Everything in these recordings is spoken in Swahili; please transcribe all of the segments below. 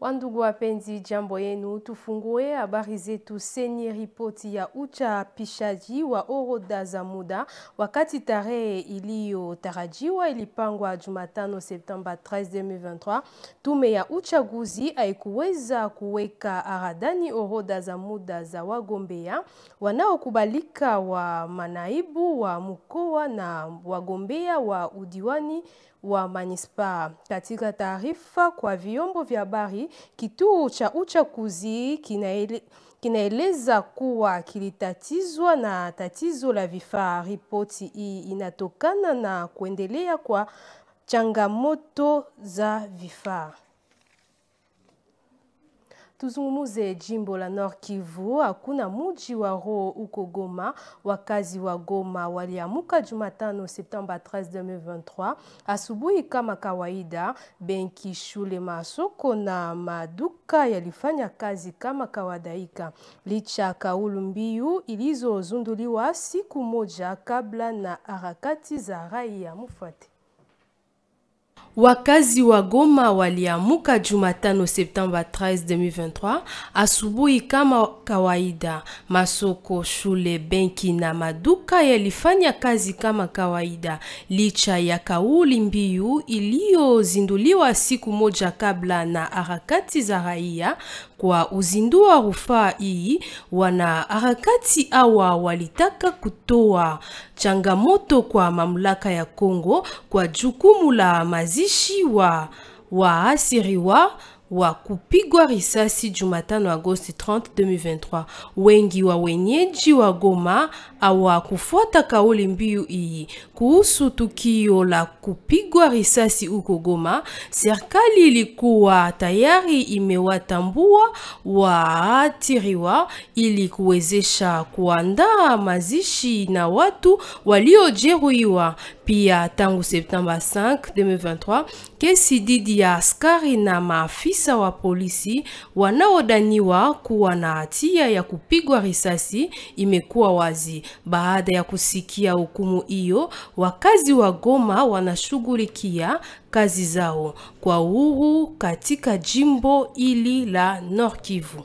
Wandugu wapenzi, jambo yenu, tufungue habari zetu senye ripoti ya uchapishaji wa orodha za muda, wakati tarehe iliyotarajiwa ilipangwa Jumatano Septemba 13, 2023. Tume ya uchaguzi haikuweza kuweka aradani orodha za muda za wagombea wanaokubalika wa manaibu wa mkoa na wagombea wa udiwani wa manispaa. Katika taarifa kwa vyombo vya habari, kituo cha uchaguzi kinaele kinaeleza kuwa kilitatizwa na tatizo la vifaa. Ripoti hii inatokana na kuendelea kwa changamoto za vifaa. Tuzungumuze jimbo la Nord Kivu, hakuna muji wa Roho uko Goma. Wakazi wa Goma waliamuka Jumatano Septemba 13 2023 asubuhi kama kawaida. Benki, shule, masoko na maduka yalifanya kazi kama kawaida, licha ya kauli mbiu ilizozunduliwa siku moja kabla na harakati za raia. Mufuate. Wakazi wa Goma waliamuka Jumatano Septemba 13, 2023 asubuhi kama kawaida. Masoko, shule, benki na maduka yalifanya kazi kama kawaida licha ya kauli mbiu iliyozinduliwa siku moja kabla na harakati za raia kwa uzindua rufaa hii. harakati hawa walitaka kutoa changamoto kwa mamlaka ya Kongo kwa jukumu la mazishi wanajeshi wa waasiriwa wa kupigwa risasi Jumatano Agosti 30, 2023. Wengi wa wenyeji wa Goma hawakufuata kauli mbiu hii kuhusu tukio la kupigwa risasi huko Goma. Serikali ilikuwa tayari imewatambua waathiriwa ili kuwezesha kuandaa mazishi na watu waliojeruhiwa pia tangu Septemba 5 2023, kesi dhidi ya askari na maafisa wa polisi wanaodaniwa kuwa na hatia ya kupigwa risasi imekuwa wazi. Baada ya kusikia hukumu hiyo, wakazi wa Goma wanashughulikia kazi zao kwa uhuru katika jimbo hili la Nord Kivu.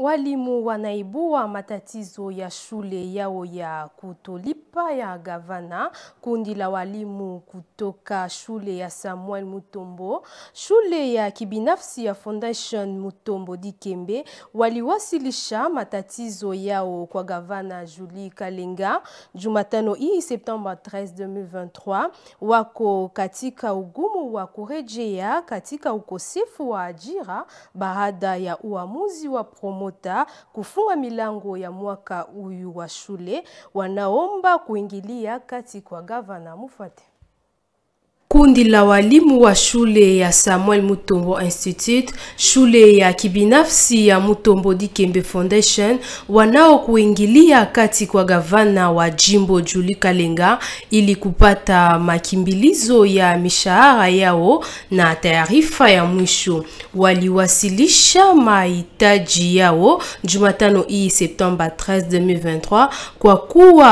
Walimu wanaibua matatizo ya shule yao ya kutolipa ya gavana. Kundi la walimu kutoka shule ya Samuel Mutombo, shule ya kibinafsi ya Foundation Mutombo Dikembe waliwasilisha matatizo yao kwa gavana Julie Kalenga Jumatano hii Septemba 13, 2023. Wako katika ugumu wa kurejea katika ukosefu wa ajira baada ya uamuzi wa promo Mota kufunga milango ya mwaka uyu wa shule, wanaomba kuingilia kati kwa gavana mufate Kundi la walimu wa shule ya Samuel Mutombo Institute, shule ya kibinafsi ya Mutombo Dikembe Foundation kuingilia kati kwa gavana wa jimbo Julie Kalenga ili kupata makimbilizo ya mishahara yao na taarifa ya mwisho. Waliwasilisha mahitaji yao Jumatano hii Septemba 13, 2023 kwa kuwa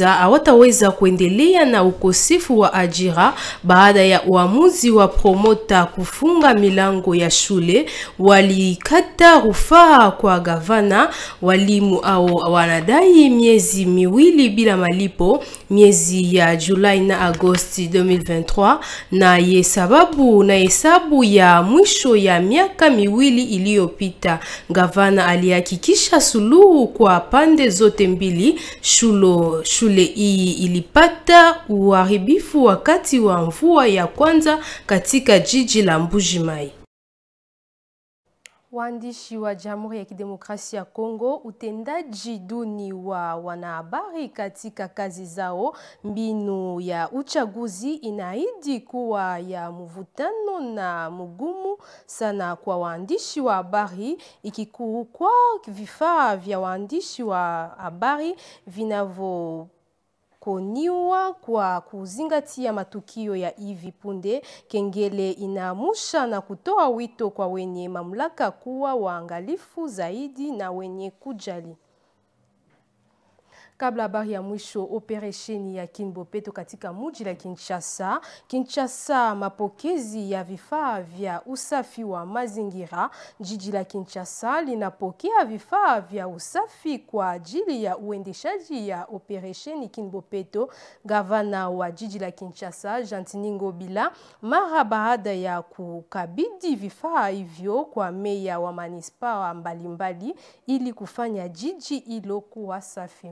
hawataweza kuendelea na ukosefu wa ajira Uvira baada ya uamuzi wa promota kufunga milango ya shule, walikata rufaa kwa gavana. Walimu au wanadai miezi miwili bila malipo, miezi ya Julai na Agosti 2023 na ye sababu na hesabu ya mwisho ya miaka miwili iliyopita. Gavana alihakikisha suluhu kwa pande zote mbili. Shulo, shule hii ilipata uharibifu wakati wakati wa mvua ya kwanza katika jiji la mbujimai wandishi Waandishi wa Jamhuri ya Kidemokrasia ya Kongo, utendaji duni wa wanahabari katika kazi zao, mbinu ya uchaguzi inaahidi kuwa ya mvutano na mgumu sana kwa waandishi wa habari, ikikuukwa vifaa vya waandishi wa habari vinavyo koniwa kwa kuzingatia matukio ya hivi punde. Kengele inaamusha na kutoa wito kwa wenye mamlaka kuwa waangalifu zaidi na wenye kujali. Kabla habari ya mwisho, operesheni ya Kinbopeto katika mji la Kinshasa. Kinshasa, mapokezi ya vifaa vya usafi wa mazingira. Jiji la Kinshasa linapokea vifaa vya usafi kwa ajili ya uendeshaji ya operesheni Kinbopeto. Gavana wa jiji la Kinshasa jantiningo bila mara baada ya kukabidi vifaa hivyo kwa meya wa manispaa mbalimbali ili kufanya jiji hilo kuwa safi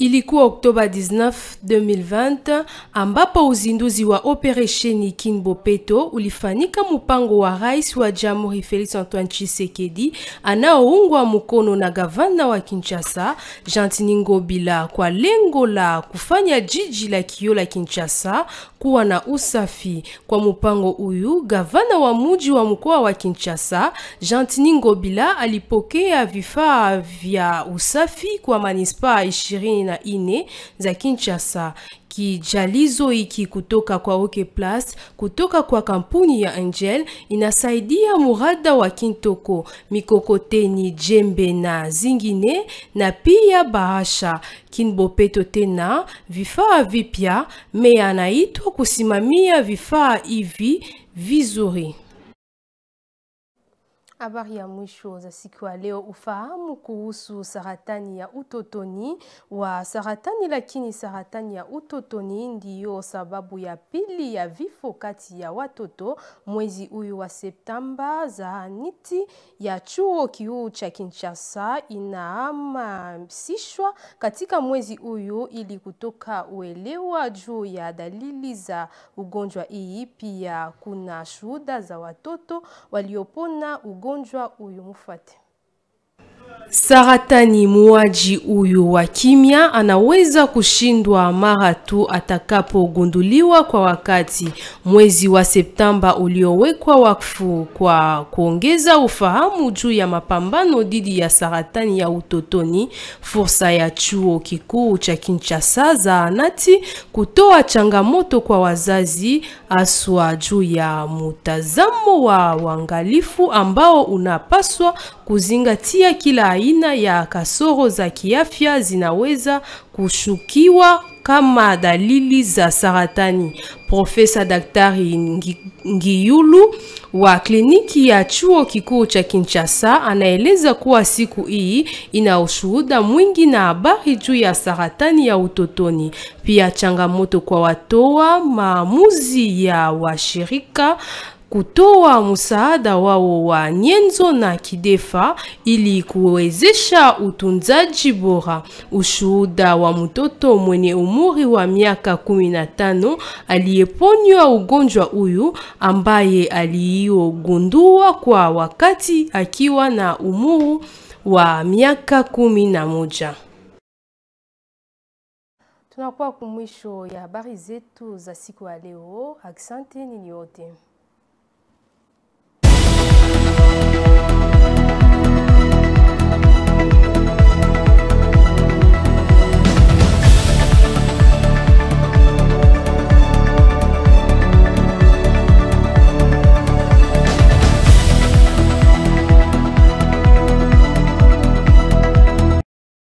ilikuwa Oktoba 19, 2020 ambapo uzinduzi wa operesheni Kinbopeto ulifanyika mpango wa rais wa jamhuri Felix Antoine Tshisekedi anaoungwa mkono na gavana wa Kinshasa Jantini Ngobila kwa lengo la kufanya jiji la kio la Kinshasa kuwa na usafi. Kwa mpango uyu, gavana wa muji wa mkoa wa Kinshasa Jantini Ngobila alipokea vifaa vya usafi kwa manispaa 20 na ine za kinchasa kijalizo hiki kutoka kwa oke Plus kutoka kwa kampuni ya Angel inasaidia murada wa Kintoko, mikokoteni, jembe na zingine, na pia bahasha Kinbopeto, tena vifaa vipya. Meya anaitwa kusimamia vifaa hivi vizuri. Habari ya mwisho za siku ya leo, ufahamu kuhusu saratani ya utotoni wa saratani. Lakini saratani ya utotoni ndiyo sababu ya pili ya vifo kati ya watoto mwezi huyu wa Septemba. niti ya chuo kiuu cha Kinshasa inahamasishwa katika mwezi huyu ili kutoka uelewa juu ya dalili za ugonjwa hii. Pia kuna shuhuda za watoto waliopona ugonjwa mgonjwa huyu, mfuate. Saratani muaji huyu wa kimya anaweza kushindwa mara tu atakapogunduliwa kwa wakati. Mwezi wa Septemba uliowekwa wakfu kwa kuongeza ufahamu juu ya mapambano dhidi ya saratani ya utotoni, fursa ya chuo kikuu cha Kinshasa zaanati kutoa changamoto kwa wazazi haswa juu ya mtazamo wa uangalifu ambao unapaswa kuzingatia kila aina ya kasoro za kiafya zinaweza kushukiwa kama dalili za saratani. Profesa Daktari Ngiyulu wa kliniki ya chuo kikuu cha Kinshasa anaeleza kuwa siku hii ina ushuhuda mwingi na habari juu ya saratani ya utotoni, pia changamoto kwa watoa maamuzi ya washirika kutoa msaada wao wa nyenzo na kidefa ili kuwezesha utunzaji bora. Ushuhuda wa mtoto mwenye umri wa miaka 15 aliyeponywa ugonjwa huyu ambaye aliyogundua kwa wakati akiwa na umri wa miaka kumi na moja. Tunakuwa kumwisho ya habari zetu za siku ya leo. Asanteni nyote.